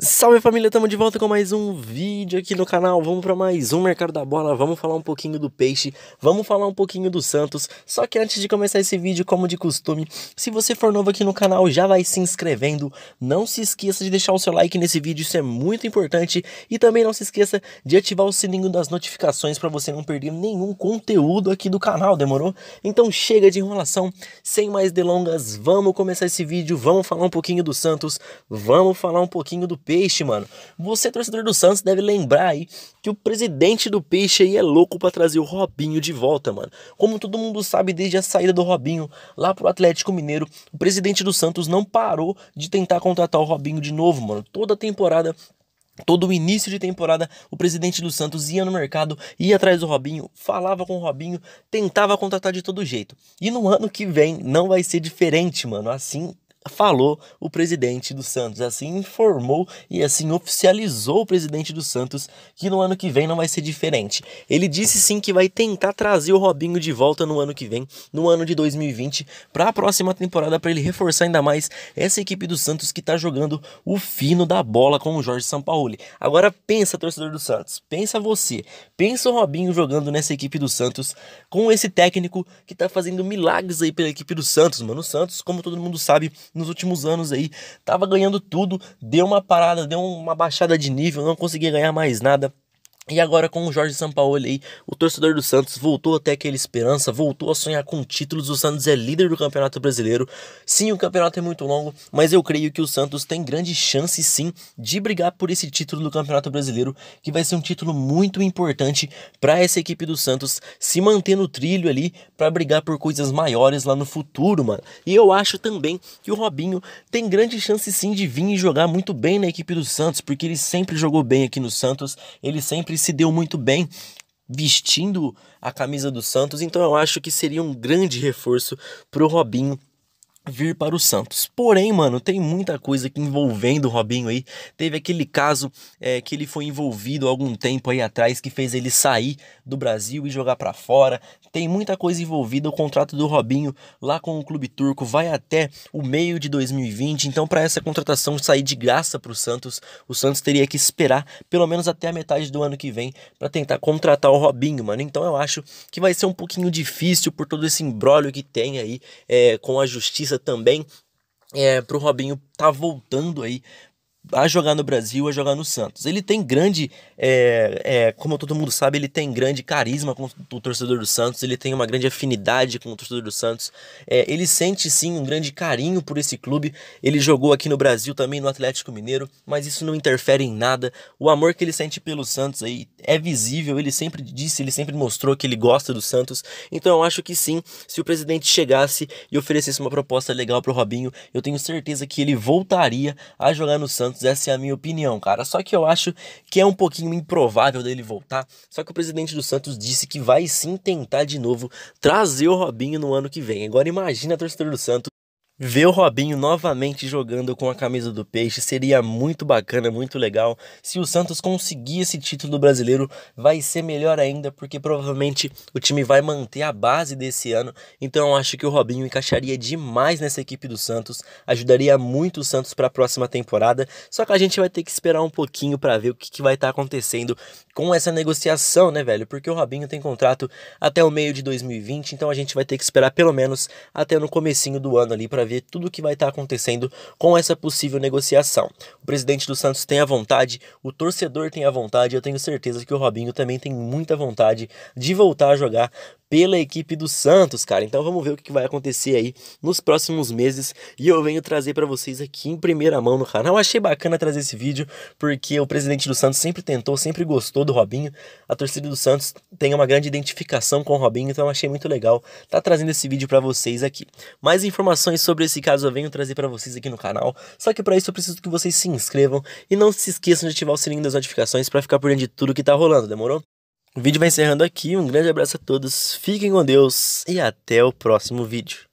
Salve família, estamos de volta com mais um vídeo aqui no canal. Vamos para mais um Mercado da Bola, vamos falar um pouquinho do peixe, vamos falar um pouquinho do Santos. Só que antes de começar esse vídeo, como de costume, se você for novo aqui no canal, já vai se inscrevendo. Não se esqueça de deixar o seu like nesse vídeo, isso é muito importante. E também não se esqueça de ativar o sininho das notificações para você não perder nenhum conteúdo aqui do canal, demorou? Então chega de enrolação, sem mais delongas, vamos começar esse vídeo, vamos falar um pouquinho do Santos, vamos falar um pouquinho do Peixe, mano. Você, torcedor do Santos, deve lembrar aí que o presidente do Peixe aí é louco para trazer o Robinho de volta, mano. Como todo mundo sabe, desde a saída do Robinho lá pro Atlético Mineiro, o presidente do Santos não parou de tentar contratar o Robinho de novo, mano. Toda temporada Todo o início de temporada, o presidente do Santos ia no mercado, ia atrás do Robinho, falava com o Robinho, tentava contratar de todo jeito. E no ano que vem não vai ser diferente, mano. Assim falou o presidente do Santos, assim informou e assim oficializou o presidente do Santos que no ano que vem não vai ser diferente. Ele disse sim que vai tentar trazer o Robinho de volta no ano que vem, no ano de 2020, para a próxima temporada para ele reforçar ainda mais essa equipe do Santos que está jogando o fino da bola com o Jorge Sampaoli. Agora pensa torcedor do Santos, pensa você, pensa o Robinho jogando nessa equipe do Santos com esse técnico que está fazendo milagres aí pela equipe do Santos, mano. O Santos, como todo mundo sabe, nos últimos anos aí. Tava ganhando tudo, deu uma parada, deu uma baixada de nível, não conseguia ganhar mais nada. E agora com o Jorge Sampaoli aí, o torcedor do Santos voltou até aquela esperança, voltou a sonhar com títulos, o Santos é líder do Campeonato Brasileiro. Sim, o campeonato é muito longo, mas eu creio que o Santos tem grande chance sim de brigar por esse título do Campeonato Brasileiro, que vai ser um título muito importante para essa equipe do Santos se manter no trilho ali para brigar por coisas maiores lá no futuro, mano. E eu acho também que o Robinho tem grande chance sim de vir e jogar muito bem na equipe do Santos, porque ele sempre jogou bem aqui no Santos, ele sempre sempre se deu muito bem vestindo a camisa do Santos, então eu acho que seria um grande reforço para o Robinho vir para o Santos. Porém, mano, tem muita coisa que envolvendo o Robinho aí. Teve aquele caso é, que ele foi envolvido algum tempo aí atrás que fez ele sair do Brasil e jogar para fora. Tem muita coisa envolvida. O contrato do Robinho lá com o clube turco vai até o meio de 2020. Então, para essa contratação sair de graça para o Santos, o Santos teria que esperar pelo menos até a metade do ano que vem para tentar contratar o Robinho, mano. Então, eu acho que vai ser um pouquinho difícil por todo esse embrólio que tem aí é, com a justiça também é, pro Robinho tá voltando aí a jogar no Brasil, a jogar no Santos. Ele tem grande, é, é, como todo mundo sabe, ele tem grande carisma com o torcedor do Santos, ele tem uma grande afinidade com o torcedor do Santos. É, ele sente sim um grande carinho por esse clube. Ele jogou aqui no Brasil também no Atlético Mineiro, mas isso não interfere em nada. O amor que ele sente pelo Santos aí é visível, ele sempre disse, ele sempre mostrou que ele gosta do Santos. Então eu acho que sim, se o presidente chegasse e oferecesse uma proposta legal para o Robinho, eu tenho certeza que ele voltaria a jogar no Santos Santos. Essa é a minha opinião, cara. Só que eu acho que é um pouquinho improvável dele voltar. Só que o presidente do Santos disse que vai sim tentar de novo trazer o Robinho no ano que vem. Agora imagina a torcedora do Santos Ver o Robinho novamente jogando com a camisa do Peixe seria muito bacana, muito legal. Se o Santos conseguir esse título brasileiro, vai ser melhor ainda, porque provavelmente o time vai manter a base desse ano. Então eu acho que o Robinho encaixaria demais nessa equipe do Santos, ajudaria muito o Santos para a próxima temporada. Só que a gente vai ter que esperar um pouquinho para ver o que, que vai estar tá acontecendo com essa negociação, né, velho? Porque o Robinho tem contrato até o meio de 2020, então a gente vai ter que esperar pelo menos até no comecinho do ano ali para para ver tudo o que vai estar tá acontecendo com essa possível negociação. O presidente do Santos tem a vontade, o torcedor tem a vontade, eu tenho certeza que o Robinho também tem muita vontade de voltar a jogar pela equipe do Santos, cara. Então vamos ver o que vai acontecer aí nos próximos meses e eu venho trazer para vocês aqui em primeira mão no canal. Achei bacana trazer esse vídeo porque o presidente do Santos sempre tentou, sempre gostou do Robinho. A torcida do Santos tem uma grande identificação com o Robinho, então achei muito legal tá trazendo esse vídeo para vocês aqui. Mais informações sobre esse caso eu venho trazer para vocês aqui no canal. Só que para isso eu preciso que vocês se inscrevam e não se esqueçam de ativar o sininho das notificações para ficar por dentro de tudo que tá rolando, demorou? O vídeo vai encerrando aqui. Um grande abraço a todos. Fiquem com Deus e até o próximo vídeo.